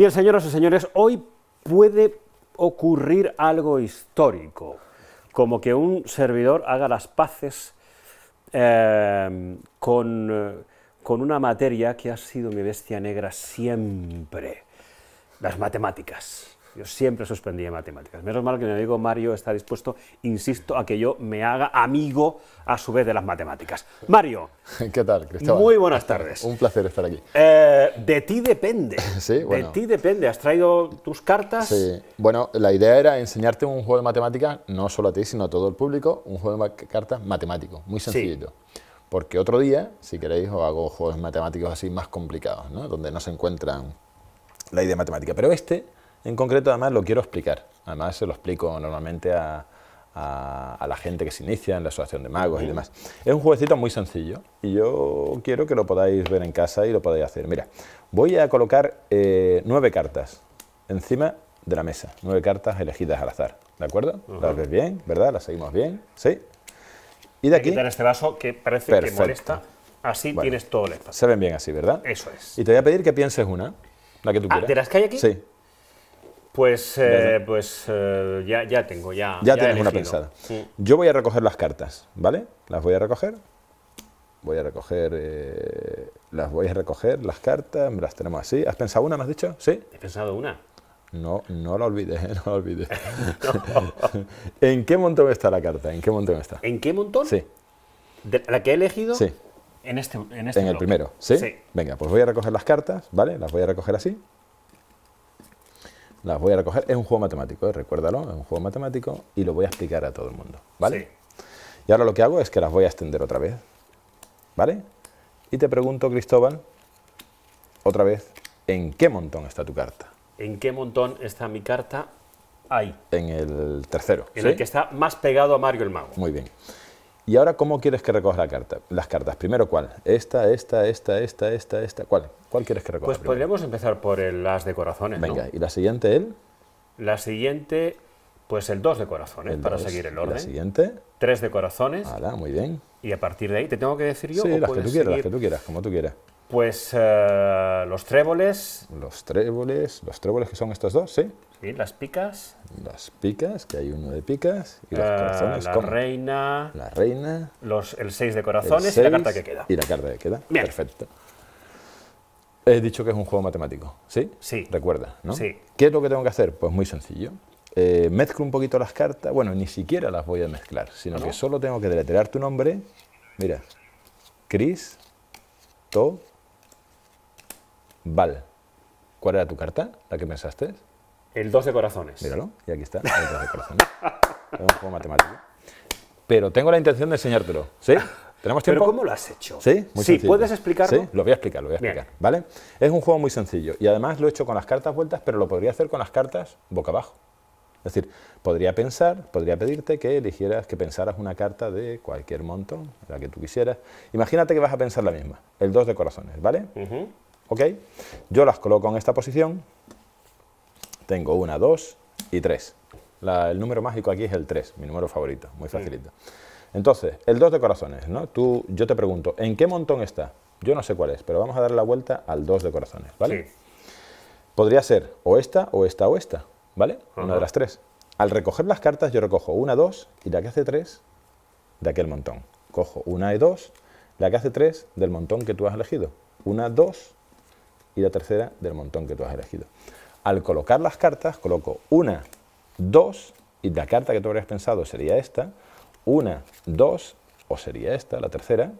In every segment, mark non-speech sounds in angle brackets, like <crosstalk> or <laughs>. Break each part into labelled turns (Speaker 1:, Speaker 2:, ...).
Speaker 1: Bien, señoras y señores, hoy puede ocurrir algo histórico, como que un servidor haga las paces em, eh, con una materia que ha sido mi bestia negra siempre, las matemáticas. Yo siempre suspendí matemáticas. Menos mal que mi amigo Mario está dispuesto, insisto, a que yo me haga amigo a su vez de las matemáticas. Mario.
Speaker 2: <laughs> ¿Qué tal, Cristóbal? Muy buenas tardes. Un placer estar aquí. Eh, de ti depende. <laughs> De ti depende. ¿Has traído tus cartas? Sí. Bueno, la idea era enseñarte un juego de matemáticas, no solo a ti, sino a todo el público, un juego de cartas matemático, muy sencillito. Porque otro día, si queréis, os hago juegos matemáticos así más complicados, ¿no? Donde no se encuentran la idea matemática. Pero este en concreto, además, lo quiero explicar. Además, se lo explico normalmente a, la gente que se inicia en la Asociación de Magos y demás. Es un jueguecito muy sencillo y yo quiero que lo podáis ver en casa y lo podáis hacer. Mira, voy a colocar eh, nueve cartas encima de la mesa. Nueve cartas elegidas al azar. ¿De acuerdo? Las ves bien, ¿verdad? Las seguimos bien. Sí.
Speaker 1: Y de aquí. quitar este vaso que parece que molesta. Así tienes todo el espacio.
Speaker 2: Se ven bien así, ¿verdad? Eso es. Y te voy a pedir que pienses una. La que tú ah, quieras. ¿De las que hay aquí? Sí.
Speaker 1: Pues, eh, pues eh, ya, tengo, ya. Ya, ya tienes una pensada.
Speaker 2: Yo voy a recoger las cartas, ¿vale? Las voy a recoger. Voy a recoger. Eh, las voy a recoger, las cartas, las tenemos así. ¿Has pensado una, me has dicho? ¿Sí?
Speaker 1: He pensado una.
Speaker 2: No, no la olvides, no la olvides. <laughs> <laughs> ¿En qué montón está la carta? ¿En qué montón está?
Speaker 1: ¿En qué montón? Sí. ¿La que he elegido? Sí. En este En, este en el primero,
Speaker 2: ¿sí? Sí. Venga, pues voy a recoger las cartas, ¿vale? Las voy a recoger así las voy a recoger. Es un juego matemático, ¿eh? recuérdalo, es un juego matemático y lo voy a explicar a todo el mundo, ¿vale? Y ahora lo que hago es que las voy a extender otra vez, ¿vale? Y te pregunto, Cristóbal, otra vez, ¿en qué montón está tu carta?
Speaker 1: ¿En qué montón está mi carta? Ahí.
Speaker 2: En el tercero. En el que
Speaker 1: está más pegado a Mario el Mago.
Speaker 2: Muy bien. Y ahora, ¿cómo quieres que recoja la carta? las cartas? Primero, ¿cuál? Esta, esta, esta, esta, esta, esta. ¿Cuál? ¿Cuál quieres que recoja? Pues podríamos
Speaker 1: empezar por el as de
Speaker 2: corazones. Venga, ¿y la siguiente, él?
Speaker 1: La siguiente, pues el dos de corazones, para seguir el orden. la siguiente. Tres de corazones. muy bien. Y a partir de ahí, ¿te tengo que decir yo? Sí, las que tú quieras, las que tú quieras,
Speaker 2: como tú quieras. Pues eh, los tréboles. Los tréboles, los tréboles que son estos dos, ¿sí? Sí, las picas. Las picas, que hay uno de picas. Y los eh, corazones. La
Speaker 1: reina. La reina. Los, el seis de corazones y la carta que queda. Y
Speaker 2: la carta que queda. Perfecto. He dicho que es un juego matemático, ¿sí? Sí. Recuerda, ¿no? Sí. ¿Qué es lo que tengo que hacer? Pues muy sencillo. Eh, mezclo un poquito las cartas, bueno, ni siquiera las voy a mezclar, sino que solo tengo que deletrear tu nombre. Mira, Chris, To, Val, ¿cuál era tu carta? ¿La que pensaste?
Speaker 1: El 2 de corazones. Míralo,
Speaker 2: y aquí está, el 2 de corazones. es <laughs> un juego matemático. Pero tengo la intención de enseñártelo, ¿sí? ¿Tenemos tiempo? ¿Pero cómo lo has hecho? Sí, muy sí ¿puedes explicarlo? Sí, lo voy a explicar, lo voy a explicar, ¿vale? Es un juego muy sencillo y además lo he hecho con las cartas vueltas, pero lo podría hacer con las cartas boca abajo. Es decir, podría pensar, podría pedirte que eligieras, que pensaras una carta de cualquier monto, la que tú quisieras. Imagínate que vas a pensar la misma, el 2 de corazones, ¿vale? ¿ok? Yo las coloco en esta posición, tengo una, dos y tres. el número mágico aquí es el 3, mi número favorito, muy facilito. Entonces, el 2 de corazones, ¿no? Tú, yo te pregunto, ¿en qué montón está? Yo no sé cuál es, pero vamos a dar la vuelta al 2 de corazones, ¿vale? Podría ser o esta, o esta, o esta, ¿vale? Una de las tres. Al recoger las cartas yo recojo una, dos, y la que hace tres, de aquel montón. Cojo una y dos, la que hace tres del montón que tú has elegido. Una, dos y la tercera del montón que tú has elegido. Al colocar las cartas, coloco una, dos, y la carta que tú habrías pensado sería esta, una, dos, o sería esta, la tercera,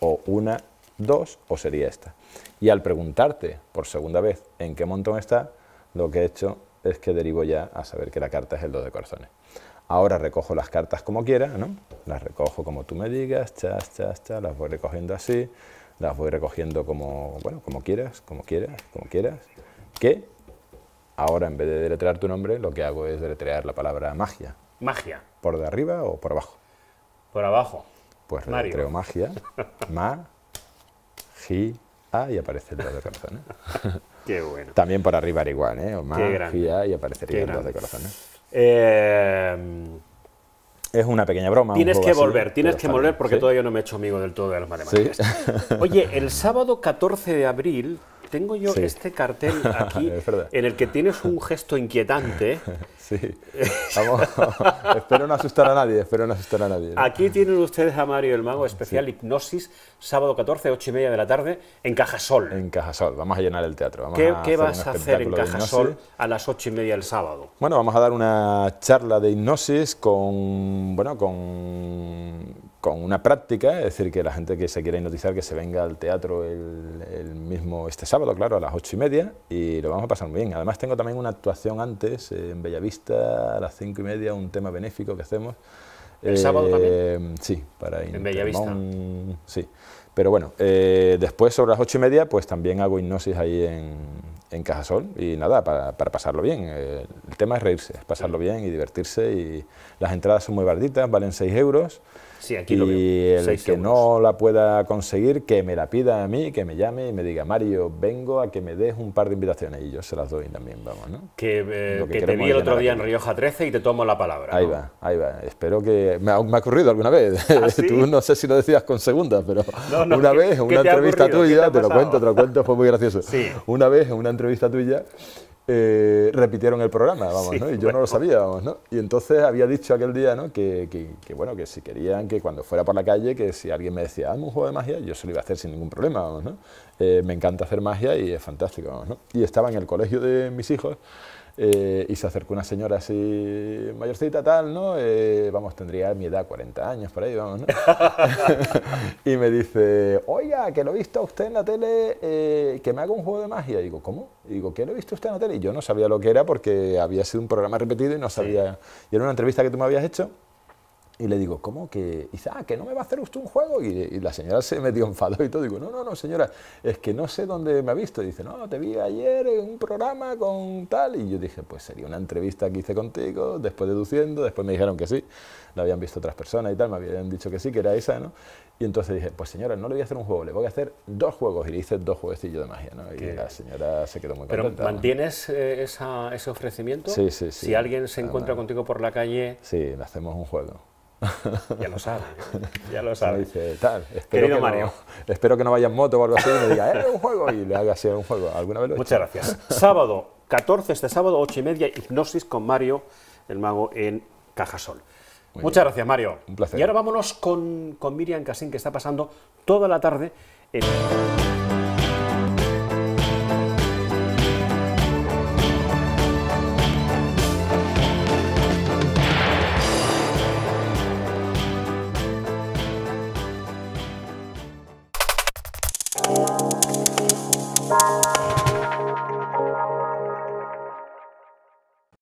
Speaker 2: o una, dos, o sería esta. Y al preguntarte por segunda vez en qué montón está, lo que he hecho es que derivo ya a saber que la carta es el dos de corazones. Ahora recojo las cartas como quiera, ¿no? Las recojo como tú me digas, chas, chas, chas, las voy recogiendo así, las voy recogiendo como, bueno, como quieras, como quieras, como quieras, que ahora en vez de deletrear tu nombre, lo que hago es deletrear la palabra magia. Magia. ¿Por de arriba o por abajo?
Speaker 1: Por abajo. Pues deletreo magia,
Speaker 2: <laughs> ma, gi, a y aparece el dos de corazón. ¿eh? <laughs> Qué bueno. También por arriba era igual, ¿eh? O ma, gi, a y aparecería el dos de corazón. ¿eh?
Speaker 1: eh
Speaker 2: es una pequeña broma. Tienes que volver, tienes que volver porque todavía
Speaker 1: no me he hecho amigo del todo de las matemáticas. <laughs> Oye, el sábado 14 de abril tengo yo este cartel <laughs> aquí en el que tienes un gesto inquietante
Speaker 2: <laughs> Sí. Vamos, <laughs> espero no asustar a nadie, espero no asustar a nadie.
Speaker 1: Aquí tienen ustedes a Mario el Mago, especial Hipnosis, sábado 14, 8 y media de la tarde, en Cajasol. En Cajasol, vamos a llenar el teatro. ¿Qué, vas a hacer en Cajasol a las 8 y media del sábado?
Speaker 2: Bueno, vamos a dar una charla de hipnosis con, bueno, con con una práctica, es decir, que la gente que se quiera hipnotizar que se venga al teatro el, mismo este sábado, claro, a las ocho y media, y lo vamos a pasar muy bien. Además tengo también una actuación antes en Bellavista, a las cinco y media un tema benéfico que hacemos.
Speaker 1: ¿El sábado también?
Speaker 2: Eh, sí, para En Bellavista. Sí. Pero bueno, eh, después sobre las ocho y media, pues también hago hipnosis ahí en, en Cajasol y nada, para, para pasarlo bien. Eh, el tema es reírse, es pasarlo bien y divertirse. Y las entradas son muy barditas, valen 6 euros
Speaker 1: aquí y el que
Speaker 2: no la pueda conseguir, que me la pida a mí, que me llame y me diga, Mario, vengo a que me des un par de invitaciones y yo se las doy también, vamos, ¿no?
Speaker 1: Que, eh, te vi el otro día en Rioja 13 y te tomo la palabra.
Speaker 2: Ahí va, ahí va. Espero que... Me ha, ocurrido alguna vez. <laughs> Ah, <laughs> Tú no sé si lo decías con segundas, pero una vez en una entrevista tuya, te, lo cuento, te lo cuento, fue muy gracioso. Una vez en una entrevista tuya eh, repitieron el programa, vamos, ¿no? Y yo no lo sabía, vamos, ¿no? Y entonces había dicho aquel día, ¿no? Que, que, bueno, que si querían que cuando fuera por la calle, que si alguien me decía, hazme un juego de magia, yo se lo iba a hacer sin ningún problema, vamos, ¿no? Eh, me encanta hacer magia y es fantástico, ¿no? Y estaba en el colegio de mis hijos eh, y se acercó una señora así, mayorcita tal, ¿no? Eh, vamos, tendría mi edad, 40 años por ahí, vamos, ¿no? <laughs> y me dice, oiga, que lo he visto a usted en la tele, eh, que me haga un juego de magia. Y digo, ¿cómo? Y digo, ¿qué lo he visto usted en la tele? Y yo no sabía lo que era porque había sido un programa repetido y no sabía. Y era una entrevista que tú me habías hecho. Y le digo, ¿cómo? Que, dice, ah, que no me va a hacer usted un juego. Y, la señora se metió enfadada y todo. Digo, no, no, no, señora, es que no sé dónde me ha visto. Y dice, no, te vi ayer en un programa con tal. Y yo dije, pues sería una entrevista que hice contigo, después deduciendo, después me dijeron que sí. La habían visto otras personas y tal, me habían dicho que sí, que era esa, ¿no? Y entonces dije, pues señora, no le voy a hacer un juego, le voy a hacer dos juegos. Y le hice dos jueguecillos de magia, ¿no? Y la señora se quedó muy contenta. ¿Pero
Speaker 1: mantienes eh, ese ofrecimiento? Sí, sí, sí. Si alguien se encuentra contigo por la calle...
Speaker 2: Sí, le hacemos un juego. Ya lo sabe, ya lo <laughs> sabe. Dice, tal, espero Querido que Mario. No, espero que no vaya en moto o algo así y me diga, ¡eh, un juego! Y le haga así un juego. ¿Alguna vez Muchas gracias.
Speaker 1: Sábado 14, este sábado, 8 y media, Hipnosis con Mario, el mago, en Cajasol. Muchas gracias, Mario. Un placer. Y ahora vámonos con, con Miriam Casín, que está pasando toda la tarde en...